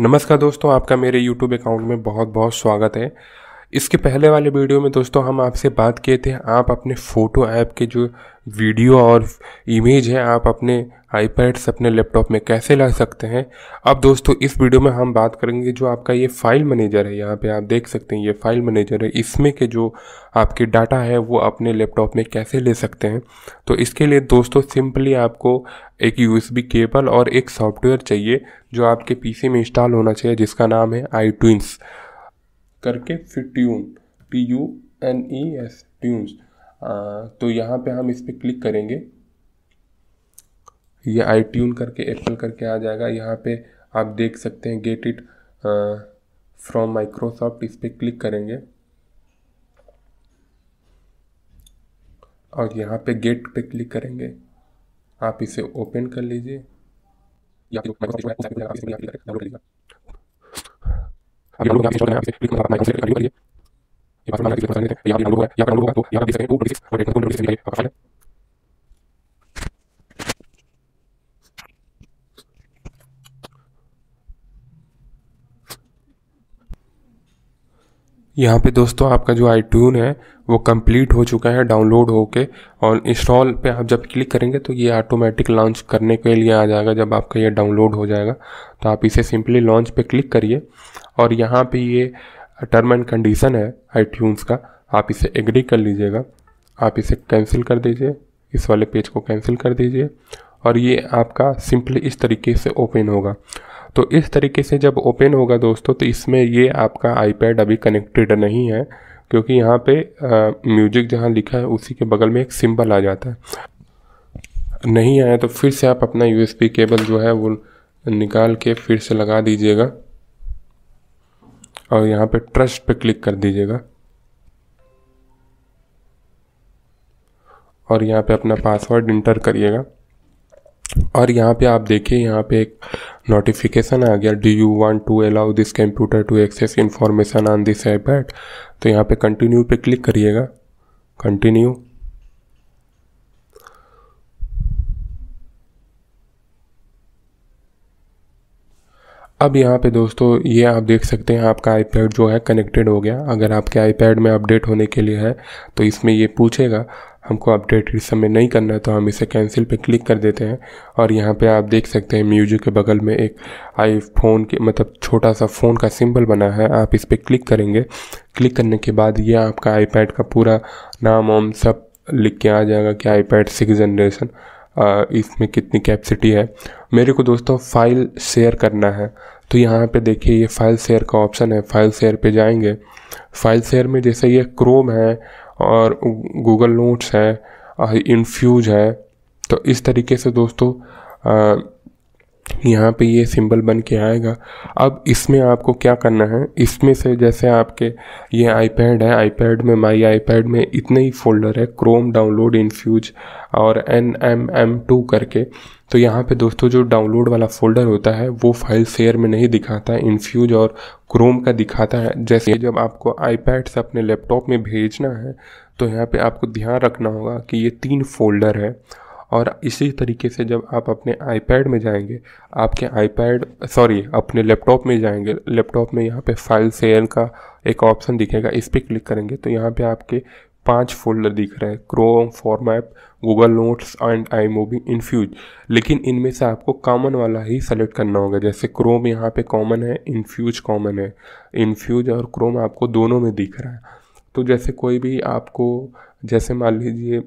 नमस्कार दोस्तों आपका मेरे YouTube अकाउंट में बहुत बहुत स्वागत है इसके पहले वाले वीडियो में दोस्तों हम आपसे बात किए थे आप अपने फ़ोटो ऐप के जो वीडियो और इमेज है आप अपने आईपैड से अपने लैपटॉप में कैसे ला सकते हैं अब दोस्तों इस वीडियो में हम बात करेंगे जो आपका ये फाइल मैनेजर है यहाँ पे आप देख सकते हैं ये फाइल मैनेजर है इसमें के जो आपके डाटा है वो अपने लैपटॉप में कैसे ले सकते हैं तो इसके लिए दोस्तों सिंपली आपको एक यू केबल और एक सॉफ्टवेयर चाहिए जो आपके पी में इंस्टॉल होना चाहिए जिसका नाम है आई करके फिर tune T U N E S tunes तो यहाँ पे हम इस पर क्लिक करेंगे ये आई ट्यून करके एप्पल करके आ जाएगा यहाँ पे आप देख सकते हैं गेट इट फ्रॉम माइक्रोसॉफ्ट इस पर क्लिक करेंगे और यहाँ पे गेट पे क्लिक करेंगे आप इसे ओपन कर लीजिए अभी हम लोग यहाँ पे इंस्टॉल करना है इसे क्लिक मतलब अपना आइकन सेलेक्ट कर लिए ये पासवर्ड मांगा है इसलिए समझ लेते हैं यहाँ पे डाउनलोड हुआ है यहाँ पे डाउनलोड होगा तो यहाँ पे देख सकते हैं 256 और 8 को डाउनलोड करके आपका फाइल है यहाँ पे दोस्तों आपका जो आई है वो कंप्लीट हो चुका है डाउनलोड होके और इंस्टॉल पे आप जब क्लिक करेंगे तो ये ऑटोमेटिक लॉन्च करने के लिए आ जाएगा जब आपका ये डाउनलोड हो जाएगा तो आप इसे सिंपली लॉन्च पे क्लिक करिए और यहाँ पे ये टर्म एंड कंडीशन है आई का आप इसे एग्री कर लीजिएगा आप इसे कैंसिल कर दीजिए इस वाले पेज को कैंसिल कर दीजिए और ये आपका सिंपली इस तरीके से ओपन होगा तो इस तरीके से जब ओपन होगा दोस्तों तो इसमें ये आपका आईपैड अभी कनेक्टेड नहीं है क्योंकि यहाँ पे म्यूजिक जहाँ लिखा है उसी के बगल में एक सिंबल आ जाता है नहीं आया तो फिर से आप अपना यूएसबी केबल जो है वो निकाल के फिर से लगा दीजिएगा और यहाँ पे ट्रस्ट पे क्लिक कर दीजिएगा और यहाँ पे अपना पासवर्ड इंटर करिएगा और यहाँ पे आप देखिए यहाँ पे एक नोटिफिकेशन आ गया do you want to allow this computer to access information on this iPad तो यहाँ पे कंटिन्यू पे क्लिक करिएगा कंटिन्यू अब यहाँ पे दोस्तों ये आप देख सकते हैं आपका आईपैड जो है कनेक्टेड हो गया अगर आपके आईपैड में अपडेट होने के लिए है तो इसमें ये पूछेगा हमको अपडेट इस समय नहीं करना तो हम इसे कैंसिल पे क्लिक कर देते हैं और यहाँ पे आप देख सकते हैं म्यूजिक के बगल में एक आईफोन के मतलब छोटा सा फ़ोन का सिंबल बना है आप इस पर क्लिक करेंगे क्लिक करने के बाद ये आपका आईपैड का पूरा नाम वाम सब लिख के आ जाएगा कि आईपैड सिक्स जनरेशन इसमें कितनी कैपेसिटी है मेरे को दोस्तों फाइल शेयर करना है तो यहाँ पे देखिए ये फाइल शेयर का ऑप्शन है फाइल शेयर पे जाएंगे फाइल शेयर में जैसे ये क्रोम है और गूगल नोट्स है इनफ्यूज इन्फ्यूज है तो इस तरीके से दोस्तों यहाँ पे ये सिंबल बन के आएगा अब इसमें आपको क्या करना है इसमें से जैसे आपके ये आईपैड है आईपैड में माई आईपैड में इतने ही फोल्डर है क्रोम डाउनलोड इनफ्यूज और एन एम एम टू करके तो यहाँ पे दोस्तों जो डाउनलोड वाला फोल्डर होता है वो फाइल शेयर में नहीं दिखाता है इन्फ्यूज और क्रोम का दिखाता है जैसे जब आपको आईपैड से अपने लैपटॉप में भेजना है तो यहाँ पे आपको ध्यान रखना होगा कि ये तीन फोल्डर है और इसी तरीके से जब आप अपने आईपैड में जाएंगे आपके आईपैड सॉरी अपने लैपटॉप में जाएंगे लैपटॉप में यहाँ पे फाइल शेयर का एक ऑप्शन दिखेगा इस पर क्लिक करेंगे तो यहाँ पे आपके पांच फोल्डर दिख रहे हैं क्रोम फॉर्मैप Google Notes and iMovie Infuse लेकिन इनमें से आपको कॉमन वाला ही सेलेक्ट करना होगा जैसे क्रोम यहाँ पे कॉमन है इन्फ्यूज कॉमन है इन्फ्यूज और क्रोम आपको दोनों में दिख रहा है तो जैसे कोई भी आपको जैसे मान लीजिए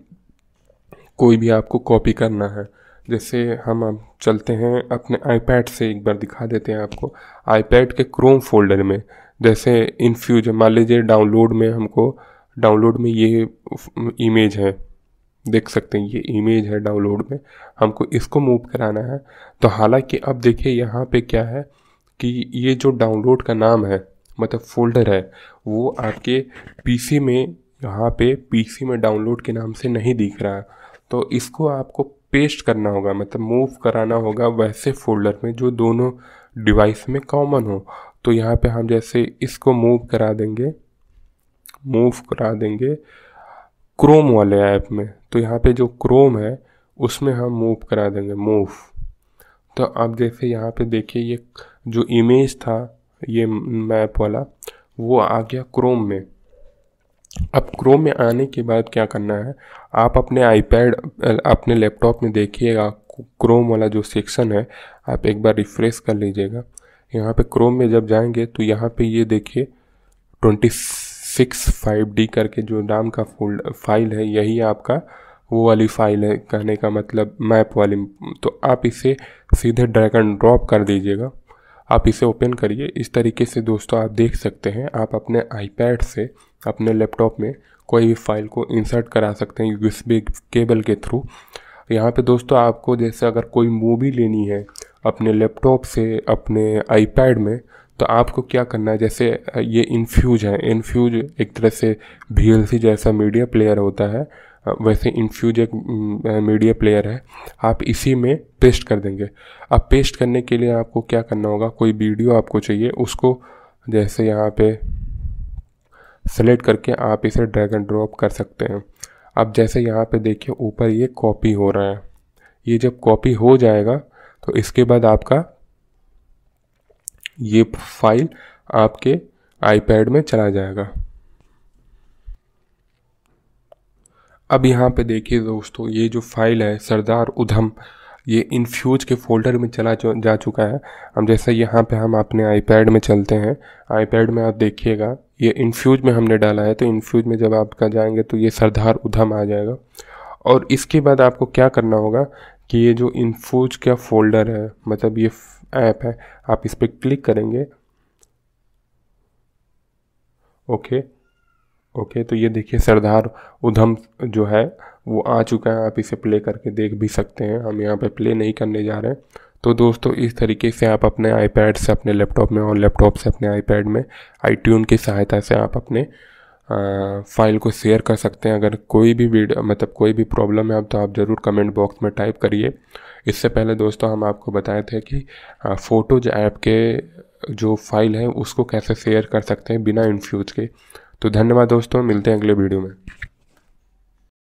कोई भी आपको कॉपी करना है जैसे हम अब चलते हैं अपने आईपैड से एक बार दिखा देते हैं आपको आईपैड के क्रोम फोल्डर में जैसे इन फ्यूचर मान लीजिए डाउनलोड में हमको डाउनलोड में ये इमेज है देख सकते हैं ये इमेज है डाउनलोड में हमको इसको मूव कराना है तो हालांकि अब देखिए यहाँ पे क्या है कि ये जो डाउनलोड का नाम है मतलब फोल्डर है वो आपके पीसी में यहाँ पे पीसी में डाउनलोड के नाम से नहीं दिख रहा तो इसको आपको पेस्ट करना होगा मतलब मूव कराना होगा वैसे फोल्डर में जो दोनों डिवाइस में कॉमन हो तो यहाँ पे हम जैसे इसको मूव करा देंगे मूव करा देंगे क्रोम वाले ऐप में तो यहाँ पे जो क्रोम है उसमें हम मूव करा देंगे मूव तो आप जैसे यहाँ पे देखिए ये जो इमेज था ये मैप वाला वो आ गया क्रोम में अब क्रोम में आने के बाद क्या करना है आप अपने आईपैड अपने लैपटॉप में देखिएगा क्रोम वाला जो सेक्शन है आप एक बार रिफ़्रेश कर लीजिएगा यहाँ पे क्रोम में जब जाएंगे तो यहाँ पे ये देखिए ट्वेंटी सिक्स फाइव डी करके जो नाम का फोल्ड फाइल है यही आपका वो वाली फाइल है कहने का मतलब मैप वाली तो आप इसे सीधे ड्रैग एंड ड्रॉप कर दीजिएगा आप इसे ओपन करिए इस तरीके से दोस्तों आप देख सकते हैं आप अपने आईपैड से अपने लैपटॉप में कोई भी फाइल को इंसर्ट करा सकते हैं यूएसबी केबल के थ्रू यहाँ पे दोस्तों आपको जैसे अगर कोई मूवी लेनी है अपने लैपटॉप से अपने आईपैड में तो आपको क्या करना है जैसे ये इन्फ्यूज है इन्फ्यूज एक तरह से वी जैसा मीडिया प्लेयर होता है वैसे इन्फ्यूज एक मीडिया प्लेयर है आप इसी में पेस्ट कर देंगे अब पेस्ट करने के लिए आपको क्या करना होगा कोई वीडियो आपको चाहिए उसको जैसे यहाँ पे सेलेक्ट करके आप इसे ड्रैग एंड ड्रॉप कर सकते हैं अब जैसे यहाँ पे देखिए ऊपर ये कॉपी हो रहा है ये जब कॉपी हो जाएगा तो इसके बाद आपका ये फाइल आपके आईपैड में चला जाएगा अब यहाँ पे देखिए दोस्तों ये जो फाइल है सरदार उधम ये इन्फ्यूज के फोल्डर में चला जा चुका है हम जैसे यहाँ पे हम अपने आईपैड में चलते हैं आईपैड में आप देखिएगा ये इन्फ्यूज में हमने डाला है तो इन्फ्यूज में जब आपका जाएंगे तो ये सरदार उधम आ जाएगा और इसके बाद आपको क्या करना होगा कि ये जो इन्फ्यूज का फोल्डर है मतलब ये ऐप है आप इस पर क्लिक करेंगे ओके ओके तो ये देखिए सरदार उधम जो है वो आ चुका है आप इसे प्ले करके देख भी सकते हैं हम यहाँ पे प्ले नहीं करने जा रहे हैं तो दोस्तों इस तरीके से आप अपने आईपैड से अपने लैपटॉप में और लैपटॉप से अपने आईपैड में आई की सहायता से आप अपने आ, फाइल को शेयर कर सकते हैं अगर कोई भी वीडियो मतलब कोई भी प्रॉब्लम है आप तो आप ज़रूर कमेंट बॉक्स में टाइप करिए इससे पहले दोस्तों हम आपको बताए थे कि फ़ोटोज ऐप के जो फाइल है उसको कैसे शेयर कर सकते हैं बिना इन्फ्यूज़ के तो धन्यवाद दोस्तों मिलते हैं अगले वीडियो में